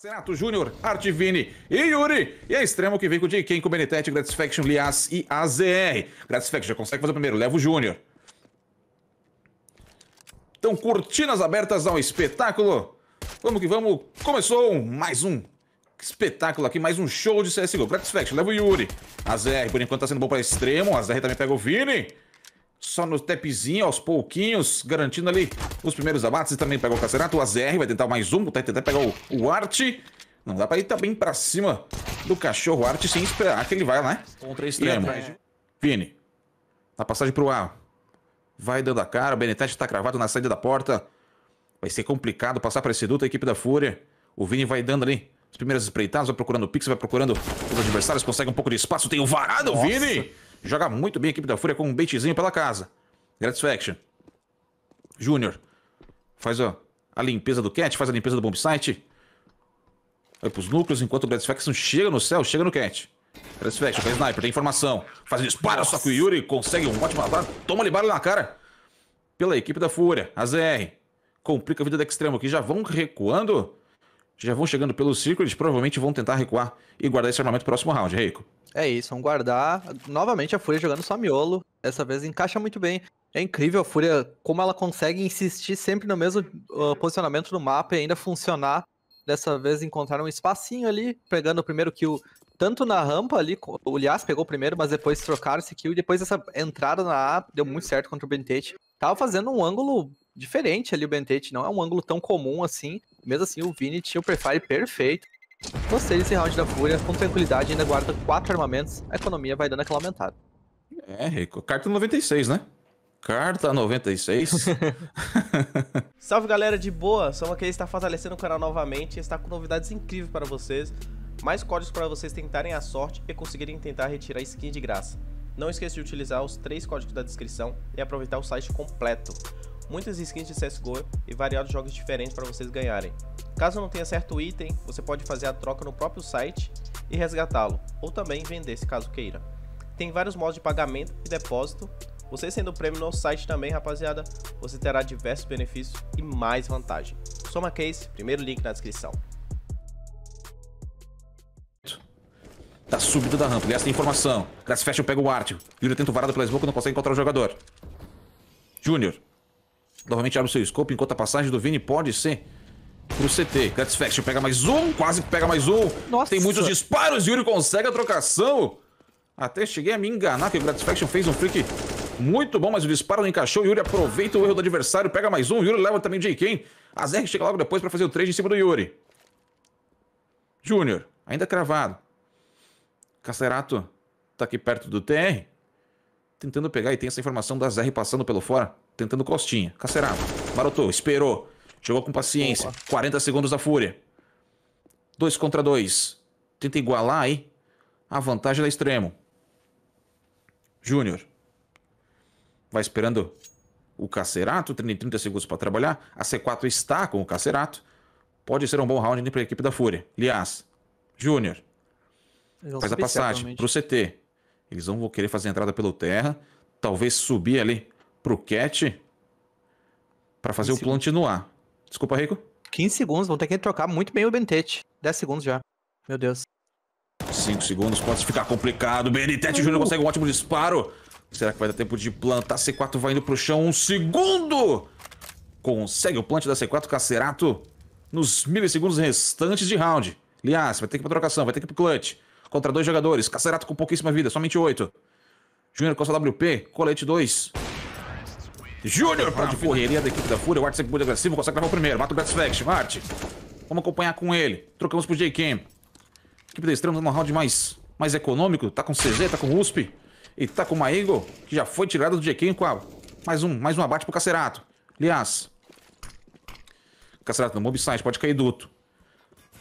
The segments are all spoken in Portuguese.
Senato Júnior, Artivini e Yuri. E a extremo que vem com o J.K. com Benetete, Gratisfaction, Lias e AZR. Gratisfaction já consegue fazer o primeiro, leva o Júnior. Então, cortinas abertas ao espetáculo. Vamos que vamos. Começou mais um espetáculo aqui, mais um show de CSGO. Gratisfaction, leva o Yuri. AZR, por enquanto, tá sendo bom pra extremo. AZR também pega o Vini só no tapzinho, aos pouquinhos, garantindo ali os primeiros abates. E também pegou o Cacerato, o AZR vai tentar mais um, vai tentar pegar o, o Art. Não dá pra ir também pra cima do cachorro Art sem esperar que ele vai, né? Contra esse Vini, na passagem pro A. Vai dando a cara, o Benetech tá cravado na saída da porta. Vai ser complicado passar pra esse duto, a equipe da Fúria. O Vini vai dando ali os primeiros espreitados, vai procurando o Pix, vai procurando os adversários, consegue um pouco de espaço. Tem o varado, Nossa. Vini! Joga muito bem a equipe da Fúria com um baitzinho pela casa. Gratisfaction. Júnior. Faz ó, a limpeza do Cat, faz a limpeza do bombsite. Vai pros núcleos enquanto o Gratisfaction chega no céu, chega no Cat. Gratisfaction, faz sniper, tem informação. Faz disparo, só que o Yuri consegue um ótimo atalho. Toma ali bala na cara. Pela equipe da Fúria. ZR. Complica a vida da Extremo, aqui, já vão recuando já vão chegando pelo círculo, eles provavelmente vão tentar recuar e guardar esse armamento próximo round, Reiko. É isso, vão guardar. Novamente a Fúria jogando só miolo. Dessa vez encaixa muito bem. É incrível a Fúria, como ela consegue insistir sempre no mesmo uh, posicionamento do mapa e ainda funcionar. Dessa vez encontraram um espacinho ali, pegando o primeiro kill, tanto na rampa ali, o Lias pegou primeiro, mas depois trocaram esse kill. Depois essa entrada na A deu muito certo contra o Bentete. Tava fazendo um ângulo diferente ali o Bentete, não é um ângulo tão comum assim. Mesmo assim, o Vini tinha o prefire perfeito. Gostei desse round da Fúria, com tranquilidade, ainda guarda quatro armamentos, a economia vai dando aquela aumentada. É, Rico. Carta 96, né? Carta 96. Salve galera de boa, Soma aqui está fortalecendo o canal novamente está com novidades incríveis para vocês, mais códigos para vocês tentarem a sorte e conseguirem tentar retirar skin de graça. Não esqueça de utilizar os três códigos da descrição e aproveitar o site completo muitas skins de CSGO e variados jogos diferentes para vocês ganharem. Caso não tenha certo item, você pode fazer a troca no próprio site e resgatá-lo, ou também vender se caso queira. Tem vários modos de pagamento e depósito. Você sendo prêmio no site também, rapaziada, você terá diversos benefícios e mais vantagem. Soma Case, primeiro link na descrição. da subida da rampa. Gasta informação. Graças fecha, eu pego o Viro Júnior tenta varado pela smoke, não consegue encontrar o jogador. Júnior. Novamente abre seu scope enquanto a passagem do Vini pode ser pro CT. Satisfaction pega mais um, quase pega mais um. Nossa. Tem muitos disparos, Yuri consegue a trocação. Até cheguei a me enganar que o Satisfaction fez um flick muito bom, mas o disparo não encaixou. Yuri aproveita o erro do adversário, pega mais um. Yuri leva também o J.K. A Zerg chega logo depois para fazer o trade em cima do Yuri. Júnior, ainda cravado. Cacerato tá aqui perto do TR. Tentando pegar e tem essa informação da Zerg passando pelo fora tentando costinha. Cacerado. Marotou, esperou. Jogou com paciência. Opa. 40 segundos da fúria. 2 contra 2. Tenta igualar aí. A vantagem é da extremo. Júnior. Vai esperando o Cacerato. Tem 30 segundos para trabalhar. A C4 está com o Cacerato. Pode ser um bom round para a equipe da Fúria. Aliás, Júnior. Faz a passagem para o CT. Eles vão querer fazer a entrada pelo terra. Talvez subir ali pro Cat para fazer o plant no ar Desculpa, Rico. 15 segundos, vão ter que trocar muito bem o Bentete. 10 segundos já. Meu Deus. 5 segundos, pode ficar complicado. Benitete Júnior consegue um ótimo disparo. Será que vai dar tempo de plantar? C4 vai indo pro chão. Um segundo! Consegue o plant da C4, Cacerato. Nos milissegundos restantes de round. Aliás, vai ter que ir pra trocação, vai ter que ir pro clutch. Contra dois jogadores. Cacerato com pouquíssima vida, somente 8. Júnior com a WP, colete 2. Júnior para correria da equipe da Fúria. O Art sempre muito agressivo, consegue gravar o primeiro. Mata o Fact, Art, vamos acompanhar com ele. Trocamos pro J-Cam. Equipe da Extrema no round mais, mais econômico. Tá com CZ, tá com USP. E tá com uma Eagle, que já foi tirada do J-Cam com a... mais, um, mais um abate pro Cacerato. Aliás, Cacerato no Mobsite, pode cair duto.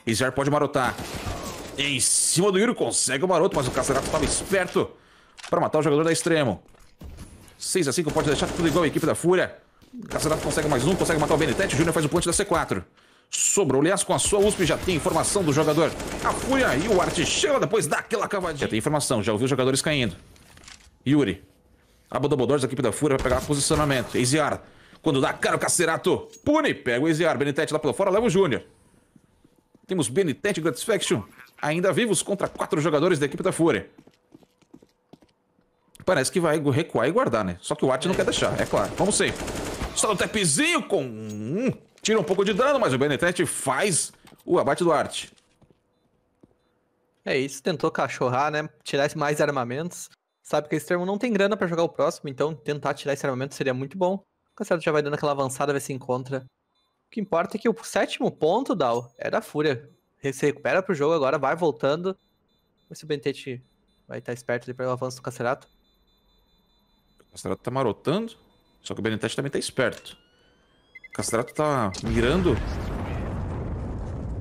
Izar pode marotar. Em cima do Yuri consegue o maroto, mas o Cacerato estava esperto para matar o jogador da extremo. 6 a 5 pode deixar tudo igual a equipe da Fúria. Caçadato consegue mais um, consegue matar o Benitete. Júnior faz o ponte da C4. Sobrou, aliás, com a sua USP já tem informação do jogador. A Fúria e o chega depois daquela cavadinha. Já tem informação, já ouviu os jogadores caindo. Yuri. A Bodobodores, a equipe da Fúria, vai pegar posicionamento. Eziar. Quando dá cara o Cacerato, pune, pega o Eziar. Benitete lá pela fora, leva o Júnior. Temos Benitete e Gratisfaction ainda vivos contra quatro jogadores da equipe da Fúria parece que vai recuar e guardar, né? Só que o Art não quer deixar, é claro. Vamos sempre. Só no tapzinho com... tira um pouco de dano, mas o Benetete faz o abate do Art. É isso, tentou cachorrar, né? Tirar mais armamentos. Sabe que esse termo não tem grana para jogar o próximo, então tentar tirar esse armamento seria muito bom. O Cancelo já vai dando aquela avançada, ver se encontra. O que importa é que o sétimo ponto, Dal, é da Fúria. se recupera pro jogo agora, vai voltando. Vamos ver se o Benetete vai estar tá esperto ali para o avanço do Cacerato. Castrato tá marotando. Só que o Benitete também tá esperto. O Castrato tá mirando.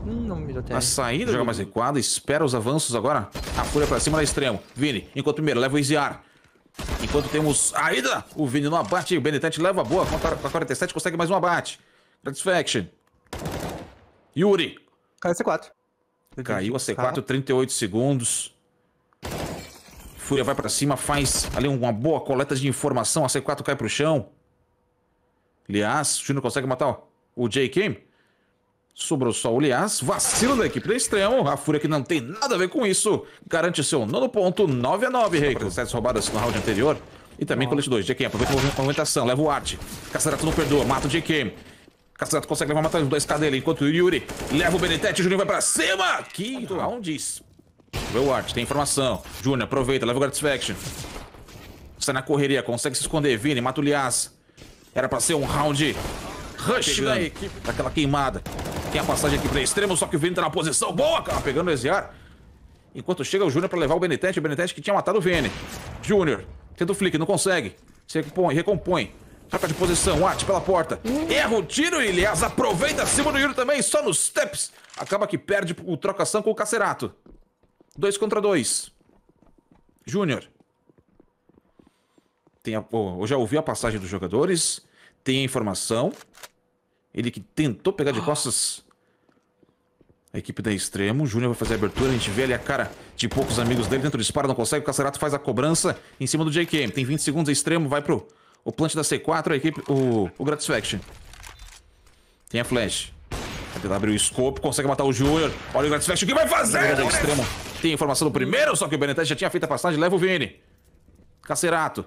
Hum, não até Na saída, joga mais recuado. Espera os avanços agora. A fúria pra cima da é extremo. Vini, enquanto primeiro, leva o Iziar. Enquanto temos a ida, o Vini não abate. O Benitete leva boa. Com a 47, consegue mais um abate. Satisfaction. Yuri. Caiu a C4. Caiu a C4, 38 tá. segundos. Fúria vai para cima, faz ali uma boa coleta de informação. A C4 cai pro chão. Aliás, o Júnior consegue matar ó, o JK. Sobrou só o Lias. Vacilo da equipe do extremo. A Fúria que não tem nada a ver com isso. Garante seu nono ponto, 9 a 9 Reiko. Sete roubadas no round anterior. E também colete 2. JK aproveita a movimentação. Leva o arte. Cacerato não perdoa. Mata o JK. Cacerato consegue levar matar os dois K dele. Enquanto o Yuri leva o Benetete. O Juninho vai pra cima. Quinto round. Art, tem informação. Júnior, aproveita, leva o Gratisfaction. Sai na correria, consegue se esconder. Vini, mata o Lias. Era pra ser um round rush da equipe. Daquela queimada. Tem a passagem aqui pra extremo, só que o Vini tá na posição boa, cara. Pegando o Eziar. Enquanto chega o Júnior pra levar o Benetech, O Benitente que tinha matado o Vini. Júnior, tenta o flick, não consegue. Se recompõe, recompõe. Troca de posição, Art pela porta. Erra o tiro e Lias aproveita acima do Júnior também, só nos steps. Acaba que perde o trocação com o Cacerato. Dois contra dois. Júnior. Tem a, eu já ouvi a passagem dos jogadores. Tem a informação. Ele que tentou pegar de costas a equipe da Extremo. Júnior vai fazer a abertura. A gente vê ali a cara de poucos amigos dele. Dentro do disparo, não consegue. O Cacerato faz a cobrança em cima do JK. Tem 20 segundos. A Extremo vai pro o plant da C4. A equipe, o, o Gratisfaction. Tem a flash. Vai tentar abrir o scope. Consegue matar o Júnior. Olha o Gratisfaction. O que vai fazer? É, extremo. Tem informação do primeiro, só que o Benetete já tinha feito a passagem. Leva o Vini. Cacerato.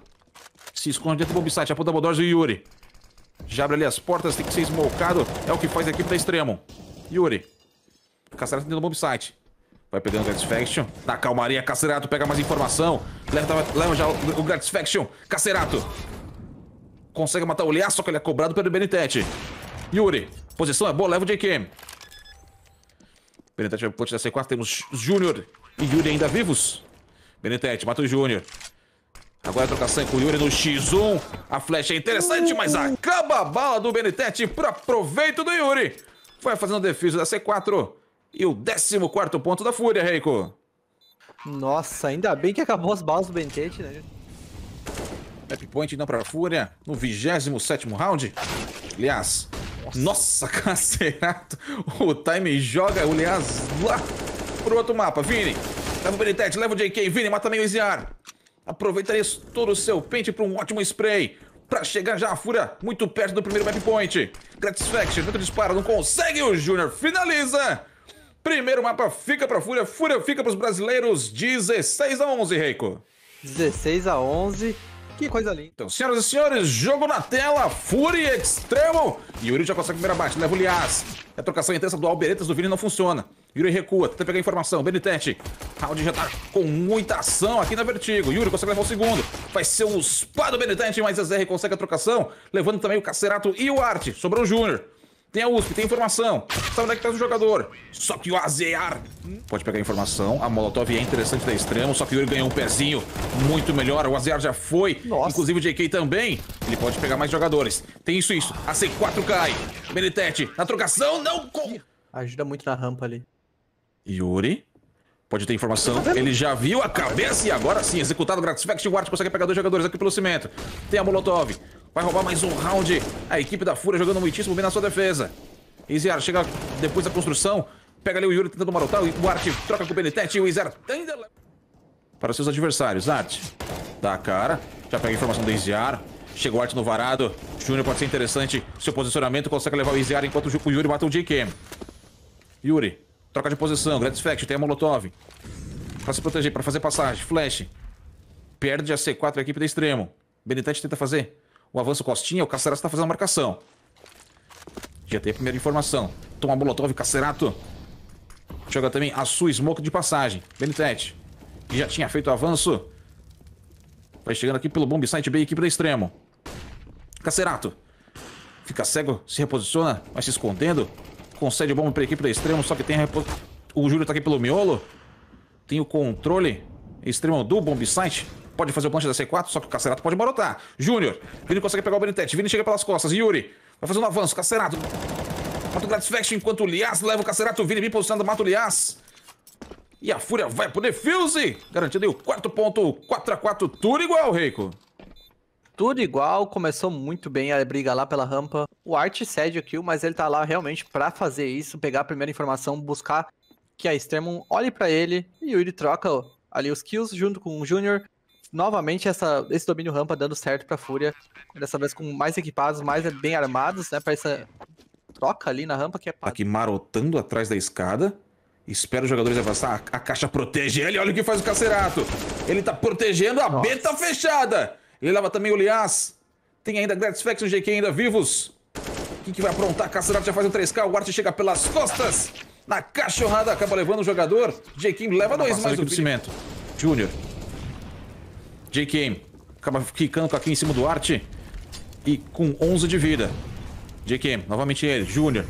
Se esconde dentro do bombsite. Aponta Bodors e o Yuri. Já abre ali as portas. Tem que ser smokado. É o que faz a equipe da Extremo. Yuri. Cacerato dentro do bombsite. Vai pegando o Gratisfaction. Na calmaria, Cacerato pega mais informação. Leva, leva já o Gratisfaction. Cacerato. Consegue matar o Liá, só que ele é cobrado pelo Benetech Yuri. Posição é boa, leva o JKM. Benetete vai ponte da C4. Temos Júnior e Yuri ainda vivos. Benetete, mata o Júnior. Agora a trocação é com o Yuri no X1. A flecha é interessante, mas acaba a bala do Benetete para proveito do Yuri. Vai fazendo a defesa da C4. E o 14 ponto da Fúria, Reiko. Nossa, ainda bem que acabou as balas do Benetete, né? Map point então para a Fúria no 27 round. Aliás, nossa, Nossa cacerato. O Time joga o Leaz lá pro outro mapa. Vini, leva o Benitete, leva o JK. Vini, mata meio Iziar. Aproveita isso, todo o seu pente para um ótimo spray. Pra chegar já a fúria muito perto do primeiro map point. Gratisfaction, tenta dispara, não consegue. O Júnior finaliza. Primeiro mapa fica pra Fúria. Fúria fica pros brasileiros. 16 a 11, Reiko. 16 a 11. Que coisa linda. Então, senhoras e senhores, jogo na tela, Fury Extremo. Yuri já consegue a primeira baixa, leva né, o Lias. A trocação intensa do Alberetas do Vini não funciona. Yuri recua, tenta pegar informação. Benitente. round já tá com muita ação aqui na Vertigo. Yuri consegue levar o segundo. Vai ser o spa do Benitente, mas a ZR consegue a trocação. Levando também o Cacerato e o Arte. Sobrou o Júnior. Tem a USP, tem informação. Sabe onde é que tá o jogador. Só que o Azear é pode pegar informação. A Molotov é interessante da extremo, só que o Yuri ganhou um pezinho. Muito melhor. O Azear já foi. Nossa. Inclusive o JK também. Ele pode pegar mais jogadores. Tem isso, isso. A C4 cai. Benitete, na trocação, não... Ajuda muito na rampa ali. Yuri. Pode ter informação. Tá Ele já viu a cabeça e agora sim, executado. Gratisfaction Guard consegue pegar dois jogadores aqui pelo cimento. Tem a Molotov. Vai roubar mais um round. A equipe da Fúria jogando muitíssimo bem na sua defesa. Iziar chega depois da construção. Pega ali o Yuri tentando marotar. O Art troca com o Benetete. E o Iziar ainda... Para seus adversários. Art dá a cara. Já pega a informação do Iziar. Chega o Art no varado. Júnior pode ser interessante. Seu posicionamento consegue levar o Iziar enquanto o Yuri mata o JK. Yuri, troca de posição. Gratisfaction, tem a Molotov. Para se proteger, para fazer passagem. Flash. Perde a C4 a equipe da extremo. Benetete tenta fazer o avanço Costinha, o Cacerato está fazendo a marcação. Já tem a primeira informação. Toma Molotov, Cacerato. Joga também a sua Smoke de passagem. Benitete, que já tinha feito o avanço. Vai chegando aqui pelo bomb site B, equipe da extremo. Cacerato. Fica cego, se reposiciona, vai se escondendo. Concede o bomb para a equipe da extremo, só que tem a repos... O Júlio está aqui pelo miolo. Tem o controle extremo do bomb site pode fazer o planche da C4, só que o Cacerato pode marotar. Júnior, Vini consegue pegar o Benetete. Vini chega pelas costas, Yuri vai fazer um avanço, Cacerato. Mata o Gratisfaction enquanto o Lias leva o Cacerato, Vini bem posicionado, mata o Lias. E a Fúria vai pro defuse, garantindo aí o quarto ponto, 4x4, tudo igual, Reiko. Tudo igual, começou muito bem a briga lá pela rampa. O Art cede o kill, mas ele tá lá realmente pra fazer isso, pegar a primeira informação, buscar que a extremo. olhe para ele e o Yuri troca ali os kills junto com o Júnior novamente essa, esse domínio rampa dando certo pra Fúria. Dessa vez com mais equipados, mais bem armados, né? Pra essa troca ali na rampa que é... Tá aqui marotando atrás da escada. Espera os jogadores avançar. A, caixa protege ele. Olha o que faz o Cacerato. Ele tá protegendo. A Nossa. B tá fechada. Ele leva também o Lias. Tem ainda Gratisfaction e GK ainda vivos. O que, que vai aprontar? Cacerato já faz o 3K. O Art chega pelas costas. Na cachorrada acaba levando o jogador. Jequim leva tá dois mais o cimento. Júnior JK acaba quicando com aqui em cima do Arte. E com 11 de vida. JK, novamente ele, Júnior.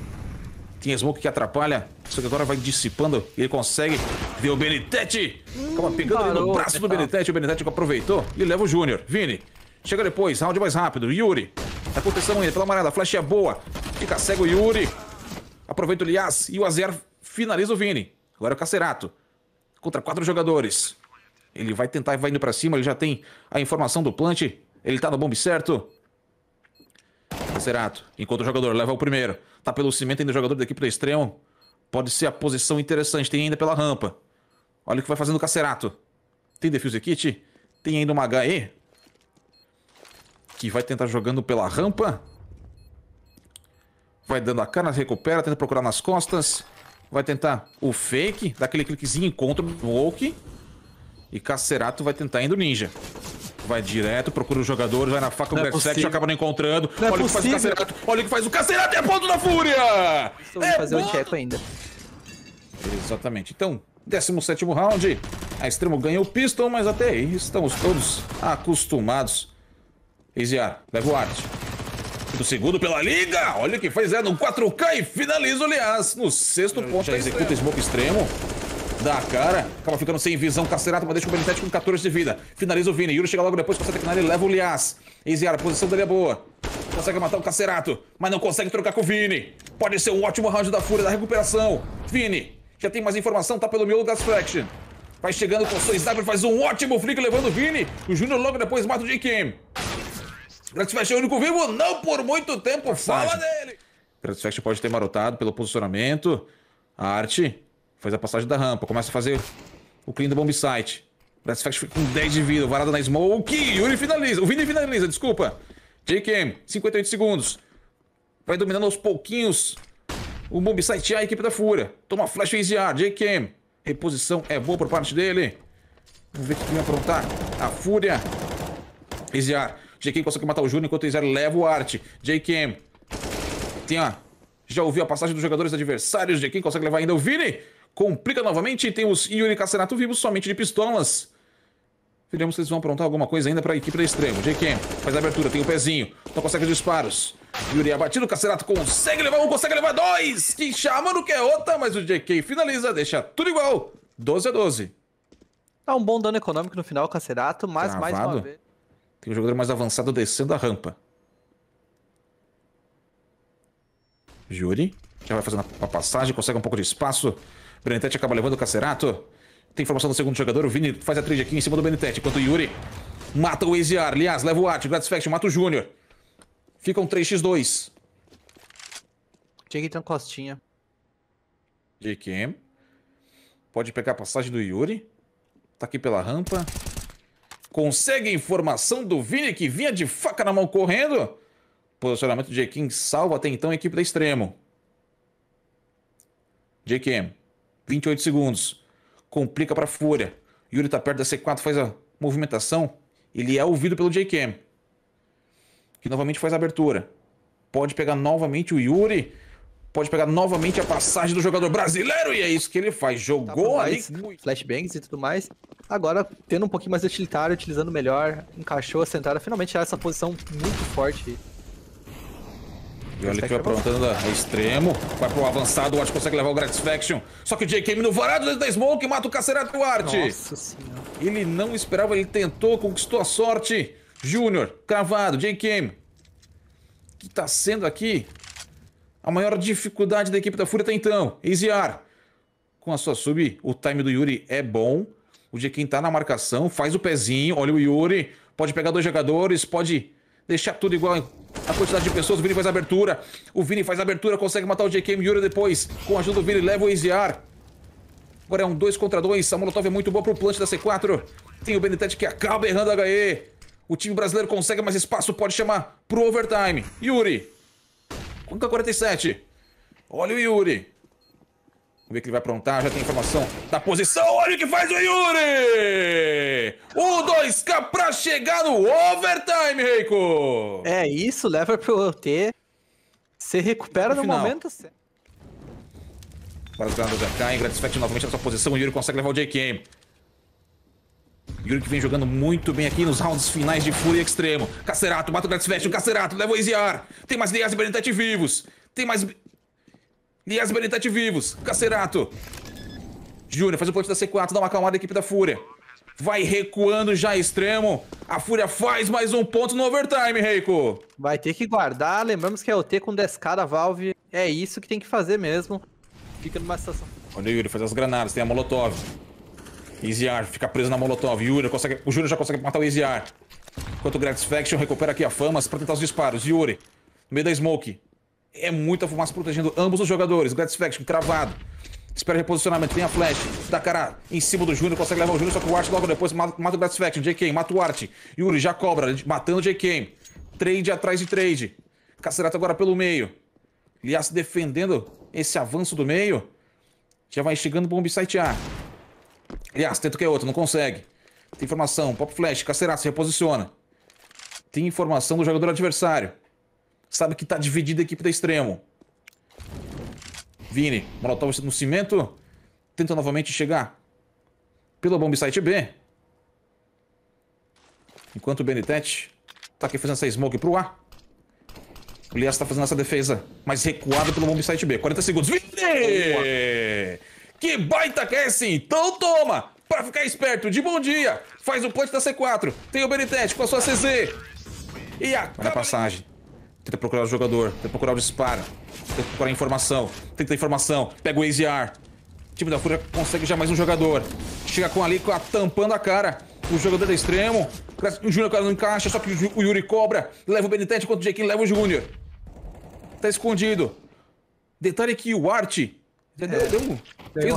Tem Smoke que atrapalha, só que agora vai dissipando. Ele consegue. ver o Benitete. Hum, acaba pegando ele no braço do né? Benitete. O Benitete aproveitou e leva o Júnior. Vini, chega depois. Round mais rápido. Yuri. Tá proteção ainda pela amarela. Flash é boa. Fica cego o Yuri. Aproveita o Lias e o Azer finaliza o Vini. Agora é o Cacerato. Contra quatro jogadores. Ele vai tentar, vai indo para cima, ele já tem a informação do plant. Ele tá no bombe certo. Cerato, enquanto o jogador leva o primeiro. Tá pelo cimento ainda o jogador da equipe do extremo. Pode ser a posição interessante, tem ainda pela rampa. Olha o que vai fazendo o Cacerato. Tem defuse kit, tem ainda uma HE. Que vai tentar jogando pela rampa. Vai dando a cara, recupera, tenta procurar nas costas. Vai tentar o fake, dá aquele cliquezinho, encontra o Woke. E Cacerato vai tentar indo ninja. Vai direto, procura o jogador, vai na faca, não o Berserk é acaba não encontrando. Não olha é o que faz o Cacerato, olha o que faz o Cacerato, é ponto da fúria! Estou é fazer o ainda. Exatamente. Então, 17 round. A Extremo ganha o pistol, mas até aí estamos todos acostumados. Exiar, leva o arte. Do segundo pela liga. Olha o que faz, é no 4K e finaliza, aliás, no sexto ponto. Já executa extremo. Smoke Extremo da cara. Acaba ficando sem visão, Cacerato, mas deixa o Benitete com 14 de vida. Finaliza o Vini. Yuri chega logo depois, consegue terminar e leva o Lias. Eziara, a posição dele é boa. Consegue matar o Cacerato, mas não consegue trocar com o Vini. Pode ser um ótimo round da fúria, da recuperação. Vini, já tem mais informação, tá pelo miolo das Faction. Vai chegando com seu w faz um ótimo flick levando o Vini. O Júnior logo depois mata o J-Game. Gratisfaction é o único vivo, não por muito tempo, fala dele! Gratisfaction pode ter marotado pelo posicionamento. A arte Faz a passagem da rampa. Começa a fazer o clean do bomb site. Satisfaction fica com 10 de vida. Varada na smoke. Yuri finaliza. O Vini finaliza, desculpa. JKM, 58 segundos. Vai dominando aos pouquinhos o bomb site A, a equipe da Fúria. Toma flash phase A. JKM. Reposição é boa por parte dele. Vamos ver o que vai aprontar. A Fúria. Eziar. JKM consegue matar o Júnior enquanto o Eziar leva o Arte. JKM. Tem ó. Já ouviu a passagem dos jogadores adversários. JKM consegue levar ainda o Vini. Complica novamente, temos Yuri Cacerato vivo somente de pistolas. Veremos se eles vão aprontar alguma coisa ainda para a equipe da extremo. JK faz a abertura, tem o um pezinho, não consegue os disparos. Yuri é abatido, Cacerato consegue levar um, consegue levar dois. Que chama no que é outra, mas o JK finaliza, deixa tudo igual. 12 a 12. Tá um bom dano econômico no final, Cacerato, mas Travado. mais uma vez... Tem o um jogador mais avançado descendo a rampa. Yuri já vai fazendo a passagem, consegue um pouco de espaço. Benetete acaba levando o Cacerato. Tem informação do segundo jogador. O Vini faz a trade aqui em cima do Benetete. Enquanto o Yuri mata o Eziar. Aliás, leva o Art. Gratisfaction mata o Júnior. Ficam 3x2. Jagitan Costinha. JQM. Pode pegar a passagem do Yuri. Tá aqui pela rampa. Consegue a informação do Vini que vinha de faca na mão correndo. Posicionamento do JQM salva até então a equipe da Extremo. JQM. 28 segundos. Complica para Fúria. Yuri tá perto da C4, faz a movimentação. Ele é ouvido pelo JKM. Que novamente faz a abertura. Pode pegar novamente o Yuri. Pode pegar novamente a passagem do jogador brasileiro. E é isso que ele faz. Tá Jogou tá ali. Flashbangs e tudo mais. Agora, tendo um pouquinho mais de utilitário, utilizando melhor, encaixou a centrada. Finalmente, essa posição muito forte e olha aprontando a extremo. Vai pro avançado, o Art consegue levar o Gratisfaction. Só que o J.K. no varado dentro da Smoke mata o Cacerato do Art. Nossa senhora. Ele não esperava, ele tentou, conquistou a sorte. Júnior, cravado, O Que tá sendo aqui a maior dificuldade da equipe da Fúria até então. Easyar, Com a sua sub, o time do Yuri é bom. O J.K. tá na marcação, faz o pezinho, olha o Yuri. Pode pegar dois jogadores, pode deixar tudo igual a quantidade de pessoas. O Vini faz a abertura. O Vini faz a abertura, consegue matar o JKM Yuri depois. Com a ajuda do Vini, leva o Enziar. Agora é um 2 contra 2. A Molotov é muito boa pro plant da C4. Tem o Benetete que acaba errando a HE. O time brasileiro consegue mais espaço, pode chamar pro overtime. Yuri. Conta 47. Olha o Yuri. Vamos ver o que ele vai aprontar. Já tem informação da posição. Olha o que faz o Yuri! O 2K pra chegar no overtime, Reiko! É, isso leva pro OT. Você recupera no, no momento certo. Baseado já cai, Gratisfact novamente na sua posição. O Yuri consegue levar o JK. Yuri que vem jogando muito bem aqui nos rounds finais de Fúria Extremo. Cacerato, mata o Gratisfest, o Cacerato, leva o Easiar. Tem mais Neas e Benetete vivos. Tem mais Lias Benedetti vivos. Cacerato. Júnior faz o ponto da C4, dá uma acalmada a equipe da Fúria. Vai recuando já extremo. A Fúria faz mais um ponto no overtime, Reiko. Vai ter que guardar. Lembramos que é o T com 10k da Valve. É isso que tem que fazer mesmo. Fica numa situação. Olha o Yuri, faz as granadas, tem a Molotov. Easyar fica preso na Molotov. Yuri consegue... O Júnior já consegue matar o Easyar. Enquanto o Grex Faction recupera aqui a Famas pra tentar os disparos. Yuri, no meio da Smoke. É muita fumaça protegendo ambos os jogadores. Faction cravado. Espera reposicionamento, tem a flash. cara em cima do Júnior, consegue levar o Júnior, só que o Art logo depois mata, mata o Faction. JK, mata o Art. Yuri já cobra, matando o JK. Trade atrás de trade. Cacerato agora pelo meio. Lias defendendo esse avanço do meio. Já vai chegando o site A. Lias tenta o que é outro, não consegue. Tem informação, pop flash, Cacerato se reposiciona. Tem informação do jogador adversário. Sabe que tá dividida a equipe da extremo. Vini, Molotov no cimento. Tenta novamente chegar pela bombsite site B. Enquanto o Benitete tá aqui fazendo essa smoke pro A. O Lias tá fazendo essa defesa, mas recuado pelo bombsite site B. 40 segundos. Vini! Que baita que É então toma! Pra ficar esperto, de bom dia! Faz o ponte da C4. Tem o Benitete com a sua CZ. E a... Olha a passagem. Tenta procurar o jogador. Tenta procurar o disparo. Tenta procurar a informação. Tenta informação. Pega o AZR. O time da Fúria consegue já mais um jogador. Chega com ali, com a, tampando a cara. O jogador da é extremo. O Júnior não encaixa, só que o Yuri cobra. Leva o Benitente enquanto o Jekin leva o Júnior. Tá escondido. Detalhe que o Art é. deu, deu, um,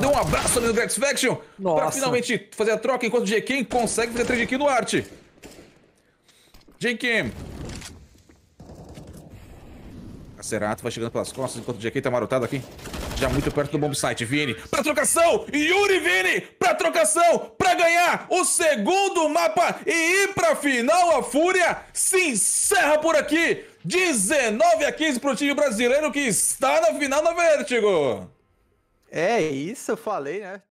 deu, um abraço ali no Gratisfaction para finalmente fazer a troca, enquanto o Jekin consegue fazer a trade aqui no Art. Jequim Cerato vai chegando pelas costas enquanto o JK tá marotado aqui. Já muito perto do bomb Vini pra trocação! Yuri Vini pra trocação! Pra ganhar o segundo mapa e ir pra final. A Fúria se encerra por aqui. 19 a 15 pro time brasileiro que está na final da Vertigo. É isso, eu falei, né?